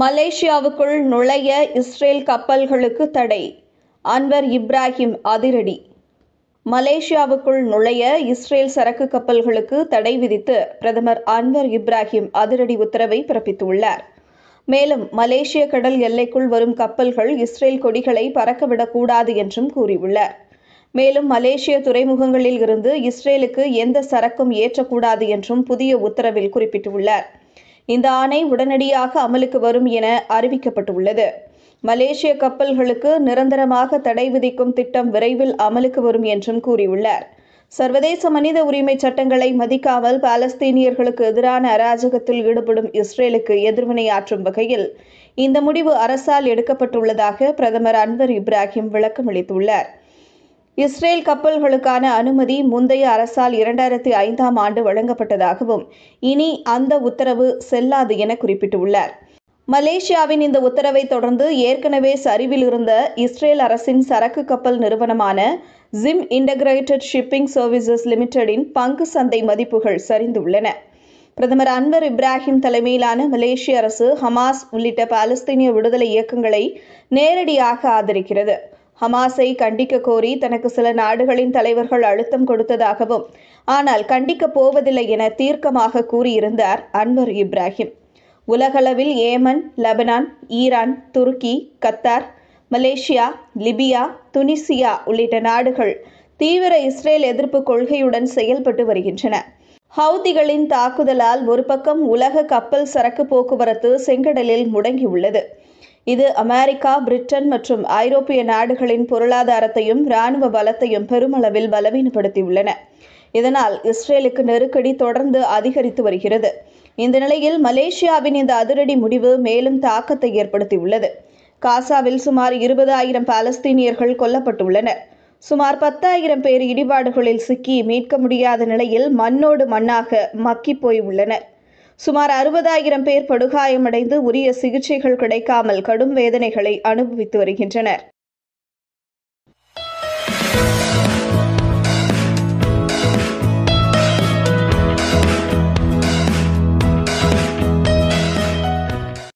மலேசியாவுக்குள் நுழைய இஸ்ரேல் கப்பல்களுக்கு தடை அன்வர் இப்ராஹிம் அதிரடி மலேசியாவுக்குள் நுழைய இஸ்ரேல் சரக்கு கப்பல்களுக்கு தடை விதித்து பிரதமர் அன்வர் இப்ராஹிம் அதிரடி உத்தரவை பிறப்பித்துள்ளார் மேலும் மலேசிய கடல் எல்லைக்குள் வரும் கப்பல்கள் இஸ்ரேல் கொடிகளை பறக்கவிடக்கூடாது என்றும் கூறியுள்ளார் மேலும் மலேசிய துறைமுகங்களில் இருந்து இஸ்ரேலுக்கு எந்த சரக்கும் ஏற்றக்கூடாது என்றும் புதிய உத்தரவில் குறிப்பிட்டுள்ளார் இந்த ஆணை உடனடியாக அமலுக்கு வரும் என அறிவிக்கப்பட்டுள்ளது மலேசிய கப்பல்களுக்கு நிரந்தரமாக தடை விதிக்கும் திட்டம் விரைவில் அமலுக்கு வரும் என்றும் கூறியுள்ளார் சர்வதேச மனித உரிமை சட்டங்களை மதிக்காமல் பாலஸ்தீனியர்களுக்கு எதிரான அராஜகத்தில் ஈடுபடும் இஸ்ரேலுக்கு எதிர்வினையாற்றும் வகையில் இந்த முடிவு அரசால் எடுக்கப்பட்டுள்ளதாக பிரதமர் அன்வர் இப்ராஹிம் விளக்கமளித்துள்ளார் இஸ்ரேல் கப்பல்களுக்கான அனுமதி முந்தைய அரசால் இரண்டாயிரத்தி ஐந்தாம் ஆண்டு வழங்கப்பட்டதாகவும் இனி அந்த உத்தரவு செல்லாது என குறிப்பிட்டுள்ளார் மலேசியாவின் இந்த உத்தரவை தொடர்ந்து ஏற்கனவே சரிவில் இருந்த இஸ்ரேல் அரசின் சரக்கு கப்பல் நிறுவனமான ஜிம் இன்டகிரேட்டட் ஷிப்பிங் சர்வீசஸ் லிமிடெடின் பங்கு சந்தை மதிப்புகள் சரிந்துள்ளன பிரதமர் அன்வர் இப்ராஹிம் தலைமையிலான மலேசிய அரசு ஹமாஸ் உள்ளிட்ட பாலஸ்தீனிய விடுதலை இயக்கங்களை நேரடியாக ஆதரிக்கிறது ஹமாஸை கண்டிக்க கோரி தனக்கு சில நாடுகளின் தலைவர்கள் அழுத்தம் கொடுத்ததாகவும் ஆனால் கண்டிக்கப் போவதில்லை என தீர்க்கமாக கூறியிருந்தார் அன்வர் இப்ராஹிம் உலகளவில் ஏமன் லெபனான் ஈரான் துருக்கி கத்தார் மலேசியா லிபியா துனிசியா உள்ளிட்ட நாடுகள் தீவிர இஸ்ரேல் எதிர்ப்பு கொள்கையுடன் செயல்பட்டு வருகின்றன ஹவுதிகளின் தாக்குதலால் ஒரு பக்கம் உலக கப்பல் சரக்கு போக்குவரத்து செங்கடலில் முடங்கியுள்ளது இது அமெரிக்கா பிரிட்டன் மற்றும் ஐரோப்பிய நாடுகளின் பொருளாதாரத்தையும் ராணுவ பலத்தையும் பெருமளவில் பலவீனப்படுத்தியுள்ளன இதனால் இஸ்ரேலுக்கு நெருக்கடி தொடர்ந்து அதிகரித்து வருகிறது இந்த நிலையில் மலேசியாவின் இந்த அதிரடி முடிவு மேலும் தாக்கத்தை ஏற்படுத்தியுள்ளது காசாவில் சுமார் இருபதாயிரம் பாலஸ்தீனியர்கள் கொல்லப்பட்டுள்ளனர் சுமார் பத்தாயிரம் பேர் இடிபாடுகளில் சிக்கி மீட்க முடியாத நிலையில் மண்ணோடு மண்ணாக மக்கி போய் சுமார் அறுபதாயிரம் பேர் படுகாயமடைந்து உரிய சிகிச்சைகள் கிடைக்காமல் கடும் வேதனைகளை அனுபவித்து வருகின்றனர்